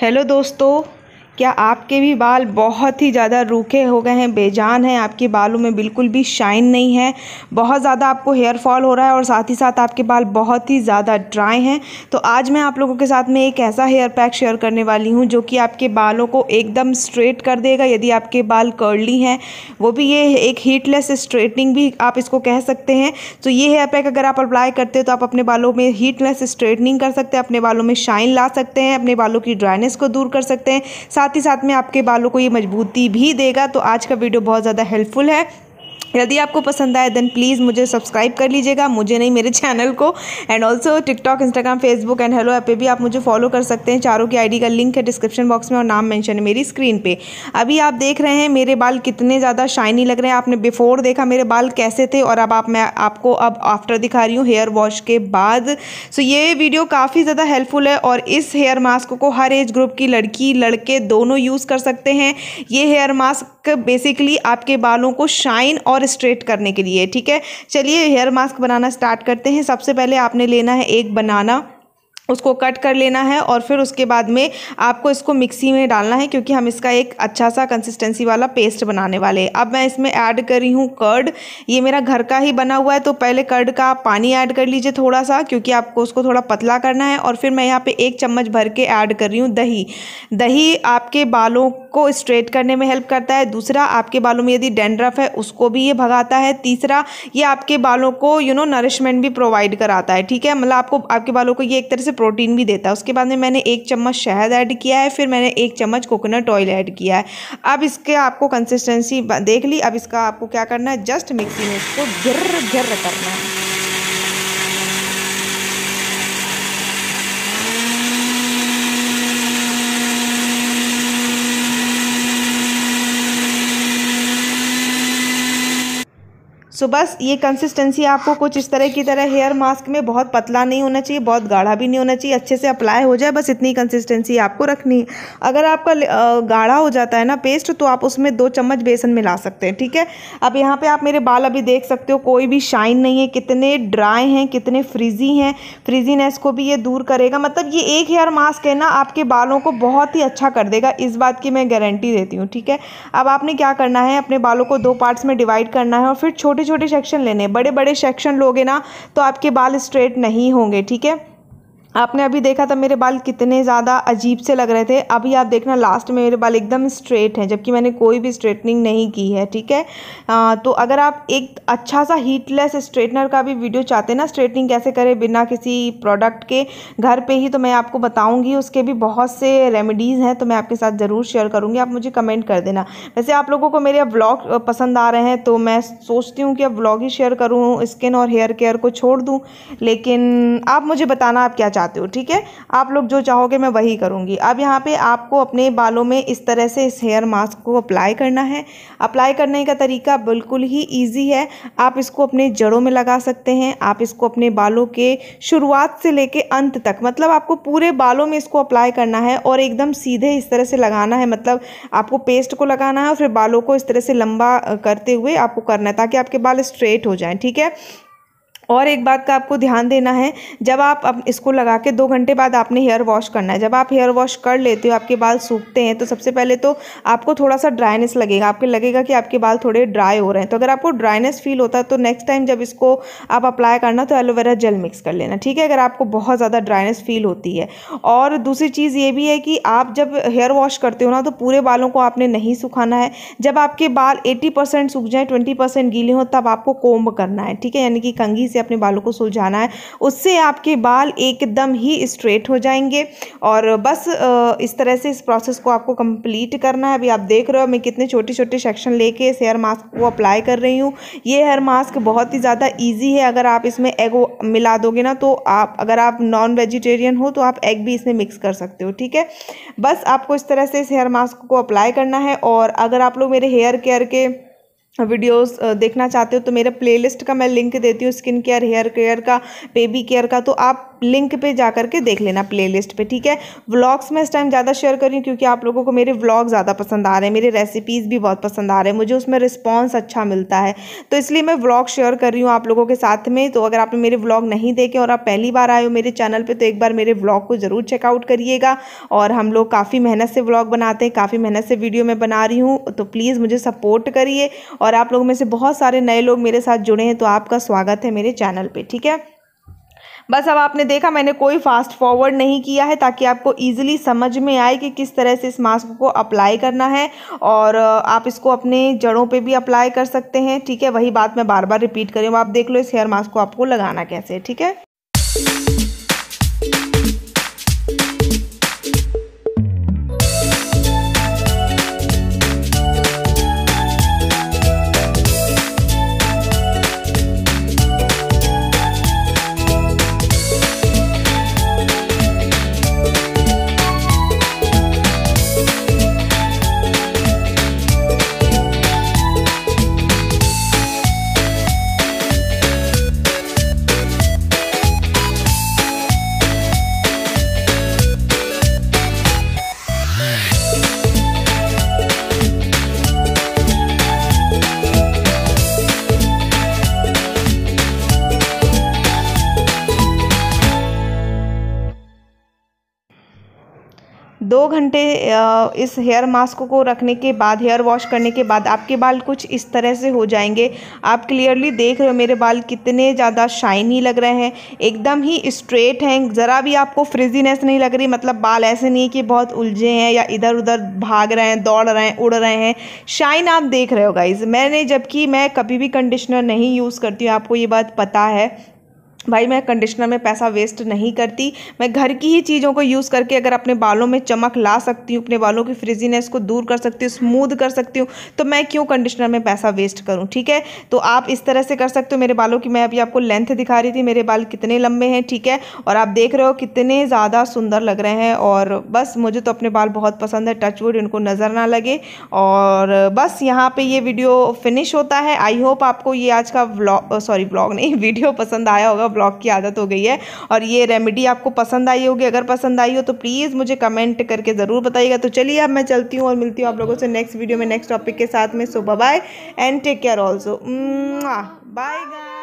hello दोस्तों क्या आपके भी बाल बहुत ही ज़्यादा रूखे हो गए हैं बेजान हैं आपके बालों में बिल्कुल भी शाइन नहीं है बहुत ज़्यादा आपको हेयर फॉल हो रहा है और साथ ही साथ आपके बाल बहुत ही ज़्यादा ड्राई हैं तो आज मैं आप लोगों के साथ में एक ऐसा हेयर पैक शेयर करने वाली हूँ जो कि आपके बालों को एकदम स्ट्रेट कर देगा यदि आपके बाल कर्ली हैं वो भी ये एक हीटलेस स्ट्रेटनिंग भी आप इसको कह सकते हैं तो ये हेयर पैक अगर आप अप्लाई करते हो तो आप अपने बालों में हीटलेस स्ट्रेटनिंग कर सकते हैं अपने बालों में शाइन ला सकते हैं अपने बालों की ड्राइनेस को दूर कर सकते हैं साथ साथ ही साथ में आपके बालों को ये मजबूती भी देगा तो आज का वीडियो बहुत ज़्यादा हेल्पफुल है यदि आपको पसंद आए देन प्लीज़ मुझे सब्सक्राइब कर लीजिएगा मुझे नहीं मेरे चैनल को and also TikTok Instagram Facebook and Helo app पे भी आप मुझे फॉलो कर सकते हैं चारों की आईडी का लिंक है डिस्क्रिप्शन बॉक्स में और नाम मेंशन है मेरी स्क्रीन पे अभी आप देख रहे हैं मेरे बाल कितने ज़्यादा शाइनी लग रहे हैं आपने बिफोर देखा मेरे बाल कैसे थे और अब आप मैं आपको अब आफ्टर दिखा रही हूँ हेयर वॉश के बाद सो ये वीडियो काफ़ी ज़्यादा हेल्पफुल है और इस हेयर मास्क को हर एज ग्रुप की लड़की लड़के दोनों यूज़ कर सकते हैं ये हेयर मास्क बेसिकली आपके बालों को शाइन और स्ट्रेट करने के लिए ठीक है चलिए हेयर मास्क बनाना स्टार्ट करते हैं सबसे पहले आपने लेना है एक बनाना उसको कट कर लेना है और फिर उसके बाद में आपको इसको मिक्सी में डालना है क्योंकि हम इसका एक अच्छा सा कंसिस्टेंसी वाला पेस्ट बनाने वाले हैं अब मैं इसमें ऐड कर रही हूँ कर्ड ये मेरा घर का ही बना हुआ है तो पहले कर्ड का आप पानी ऐड कर लीजिए थोड़ा सा क्योंकि आपको उसको थोड़ा पतला करना है और फिर मैं यहाँ पर एक चम्मच भर के ऐड कर रही हूँ दही दही आपके बालों को स्ट्रेट करने में हेल्प करता है दूसरा आपके बालों में यदि डेंड्रफ है उसको भी ये भगाता है तीसरा ये आपके बालों को यू नो नरिशमेंट भी प्रोवाइड कराता है ठीक है मतलब आपको आपके बालों को ये एक तरह से प्रोटीन भी देता है उसके बाद में मैंने एक चम्मच शहद ऐड किया है फिर मैंने एक चम्मच कोकोनट ऑयल ऐड किया है अब इसके आपको कंसिस्टेंसी देख ली अब इसका आपको क्या करना है जस्ट मिक्सी में इसको गिर गिर करना है सो बस ये कंसिस्टेंसी आपको कुछ इस तरह की तरह हेयर मास्क में बहुत पतला नहीं होना चाहिए बहुत गाढ़ा भी नहीं होना चाहिए अच्छे से अप्लाई हो जाए बस इतनी कंसिस्टेंसी आपको रखनी है अगर आपका गाढ़ा हो जाता है ना पेस्ट तो आप उसमें दो चम्मच बेसन मिला सकते हैं ठीक है अब यहाँ पर आप मेरे बाल अभी देख सकते हो कोई भी शाइन नहीं है कितने ड्राई हैं कितने फ्रिजी हैं फ्रिजीनेस को भी ये दूर करेगा मतलब ये एक हेयर मास्क है ना आपके बालों को बहुत ही अच्छा कर देगा इस बात की मैं गारंटी देती हूँ ठीक है अब आपने क्या करना है अपने बालों को दो पार्ट्स में डिवाइड करना है और फिर छोटे छोटे सेक्शन लेने बड़े बड़े सेक्शन लोगे ना तो आपके बाल स्ट्रेट नहीं होंगे ठीक है आपने अभी देखा था मेरे बाल कितने ज़्यादा अजीब से लग रहे थे अभी आप देखना लास्ट में मेरे बाल एकदम स्ट्रेट हैं जबकि मैंने कोई भी स्ट्रेटनिंग नहीं की है ठीक है आ, तो अगर आप एक अच्छा सा हीटलेस स्ट्रेटनर का भी वीडियो चाहते हैं ना स्ट्रेटनिंग कैसे करें बिना किसी प्रोडक्ट के घर पर ही तो मैं आपको बताऊँगी उसके भी बहुत से रेमेडीज़ हैं तो मैं आपके साथ ज़रूर शेयर करूँगी आप मुझे कमेंट कर देना वैसे आप लोगों को मेरे ब्लॉग पसंद आ रहे हैं तो मैं सोचती हूँ कि अब ब्लॉग ही शेयर करूँ स्किन और हेयर केयर को छोड़ दूँ लेकिन आप मुझे बताना आप क्या चाहते चाहते हो ठीक है आप लोग जो चाहोगे मैं वही करूँगी अब यहाँ पे आपको अपने बालों में इस तरह से इस हेयर मास्क को अप्लाई करना है अप्लाई करने का तरीका बिल्कुल ही ईजी है आप इसको अपने जड़ों में लगा सकते हैं आप इसको अपने बालों के शुरुआत से लेके अंत तक मतलब आपको पूरे बालों में इसको अप्लाई करना है और एकदम सीधे इस तरह से लगाना है मतलब आपको पेस्ट को लगाना है और फिर बालों को इस तरह से लंबा करते हुए आपको करना है ताकि आपके बाल स्ट्रेट हो जाएं ठीक है और एक बात का आपको ध्यान देना है जब आप इसको लगा के दो घंटे बाद आपने हेयर वॉश करना है जब आप हेयर वॉश कर लेते हो आपके बाल सूखते हैं तो सबसे पहले तो आपको थोड़ा सा ड्राइनेस लगेगा आपके लगेगा कि आपके बाल थोड़े ड्राई हो रहे हैं तो अगर आपको ड्राइनेस फील होता है तो नेक्स्ट टाइम जब इसको आप अप्लाई करना तो एलोवेरा जेल मिक्स कर लेना ठीक है अगर आपको बहुत ज़्यादा ड्राइनेस फील होती है और दूसरी चीज़ ये भी है कि आप जब हेयर वॉश करते हो ना तो पूरे बालों को आपने नहीं सुखाना है जब आपके बाल एट्टी सूख जाएँ ट्वेंटी गीले हों तब आपको कोम्ब करना है ठीक है यानी कि कंघी से अपने बालों को सुलझाना है उससे आपके बाल एकदम ही स्ट्रेट हो जाएंगे और बस इस तरह से इस प्रोसेस को आपको कंप्लीट करना है अभी आप देख रहे हो मैं कितने छोटे छोटे सेक्शन लेके इस हेयर मास्क को अप्लाई कर रही हूँ ये हेयर मास्क बहुत ही ज़्यादा ईजी है अगर आप इसमें एग मिला दोगे ना तो आप अगर आप नॉन वेजिटेरियन हो तो आप एग भी इसमें मिक्स कर सकते हो ठीक है बस आपको इस तरह से इस हेयर मास्क को अप्लाई करना है और अगर आप लोग मेरे हेयर केयर के वीडियोस देखना चाहते हो तो मेरे प्लेलिस्ट का मैं लिंक देती हूँ स्किन केयर हेयर केयर का बेबी केयर का तो आप लिंक पे जा करके देख लेना प्लेलिस्ट पे ठीक है व्लॉग्स मैं इस टाइम ज़्यादा शेयर कर रही हूँ क्योंकि आप लोगों को मेरे व्लॉग ज़्यादा पसंद आ रहे हैं मेरे रेसिपीज़ भी बहुत पसंद आ रहे हैं मुझे उसमें रिस्पॉन्स अच्छा मिलता है तो इसलिए मैं व्लॉग शेयर कर रही हूँ आप लोगों के साथ में तो अगर आपने मेरे व्लॉग नहीं देखे और आप पहली बार आए हो मेरे चैनल पर तो एक बार मेरे व्लॉग को ज़रूर चेकआउट करिएगा और हम लोग काफ़ी मेहनत से व्लॉग बनाते हैं काफ़ी मेहनत से वीडियो मैं बना रही हूँ तो प्लीज़ मुझे सपोर्ट करिए और आप लोगों में से बहुत सारे नए लोग मेरे साथ जुड़े हैं तो आपका स्वागत है मेरे चैनल पर ठीक है बस अब आपने देखा मैंने कोई फास्ट फॉरवर्ड नहीं किया है ताकि आपको ईजिली समझ में आए कि किस तरह से इस मास्क को अप्लाई करना है और आप इसको अपने जड़ों पर भी अप्लाई कर सकते हैं ठीक है वही बात मैं बार बार रिपीट करी हूँ आप देख लो इस हेयर मास्क को आपको लगाना कैसे ठीक है दो घंटे इस हेयर मास्क को रखने के बाद हेयर वॉश करने के बाद आपके बाल कुछ इस तरह से हो जाएंगे आप क्लियरली देख रहे हो मेरे बाल कितने ज़्यादा शाइनी लग रहे हैं एकदम ही स्ट्रेट हैं ज़रा भी आपको फ्रिजीनेस नहीं लग रही मतलब बाल ऐसे नहीं कि बहुत उलझे हैं या इधर उधर भाग रहे हैं दौड़ रहे हैं उड़ रहे हैं शाइन आप देख रहे हो गाइज मैंने जबकि मैं कभी भी कंडीशनर नहीं यूज़ करती हूँ आपको ये बात पता है भाई मैं कंडीशनर में पैसा वेस्ट नहीं करती मैं घर की ही चीज़ों को यूज़ करके अगर अपने बालों में चमक ला सकती हूँ अपने बालों की फ्रिजीनेस को दूर कर सकती हूँ स्मूद कर सकती हूँ तो मैं क्यों कंडीशनर में पैसा वेस्ट करूँ ठीक है तो आप इस तरह से कर सकते हो मेरे बालों की मैं अभी आपको लेंथ दिखा रही थी मेरे बाल कितने लंबे हैं ठीक है और आप देख रहे हो कितने ज़्यादा सुंदर लग रहे हैं और बस मुझे तो अपने बाल बहुत पसंद है टचवुड इनको नज़र ना लगे और बस यहाँ पर ये वीडियो फिनिश होता है आई होप आपको ये आज का व्लॉग सॉरी ब्लॉग नहीं वीडियो पसंद आया होगा ब्लॉक की आदत हो गई है और ये रेमेडी आपको पसंद आई होगी अगर पसंद आई हो तो प्लीज़ मुझे कमेंट करके ज़रूर बताइएगा तो चलिए अब मैं चलती हूँ और मिलती हूँ आप लोगों से नेक्स्ट वीडियो में नेक्स्ट टॉपिक के साथ में so bye and take care also bye guy